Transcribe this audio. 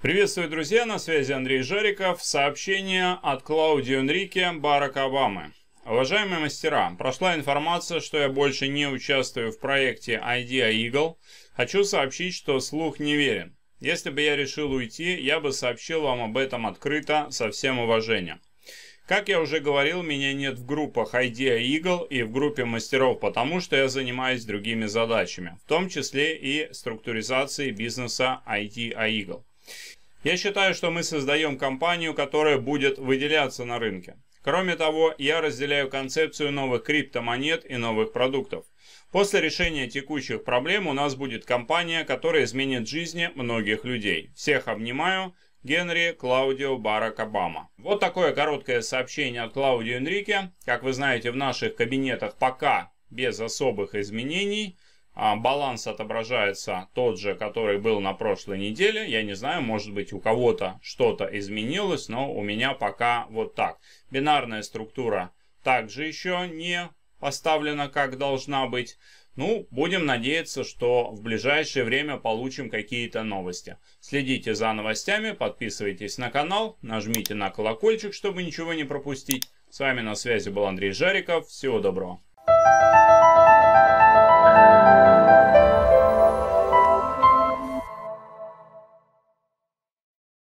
Приветствую, друзья, на связи Андрей Жариков. Сообщение от Клаудио Энрике Барак Обамы. Уважаемые мастера, прошла информация, что я больше не участвую в проекте Idea Eagle. Хочу сообщить, что слух не верен. Если бы я решил уйти, я бы сообщил вам об этом открыто, со всем уважением. Как я уже говорил, меня нет в группах Idea Eagle и в группе мастеров, потому что я занимаюсь другими задачами, в том числе и структуризацией бизнеса Idea Eagle. Я считаю, что мы создаем компанию, которая будет выделяться на рынке. Кроме того, я разделяю концепцию новых криптомонет и новых продуктов. После решения текущих проблем у нас будет компания, которая изменит жизни многих людей. Всех обнимаю. Генри Клаудио Барак Обама. Вот такое короткое сообщение от Клаудио Энрике. Как вы знаете, в наших кабинетах пока без особых изменений. А, баланс отображается тот же, который был на прошлой неделе. Я не знаю, может быть у кого-то что-то изменилось, но у меня пока вот так. Бинарная структура также еще не поставлена как должна быть. Ну, будем надеяться, что в ближайшее время получим какие-то новости. Следите за новостями, подписывайтесь на канал, нажмите на колокольчик, чтобы ничего не пропустить. С вами на связи был Андрей Жариков. Всего доброго.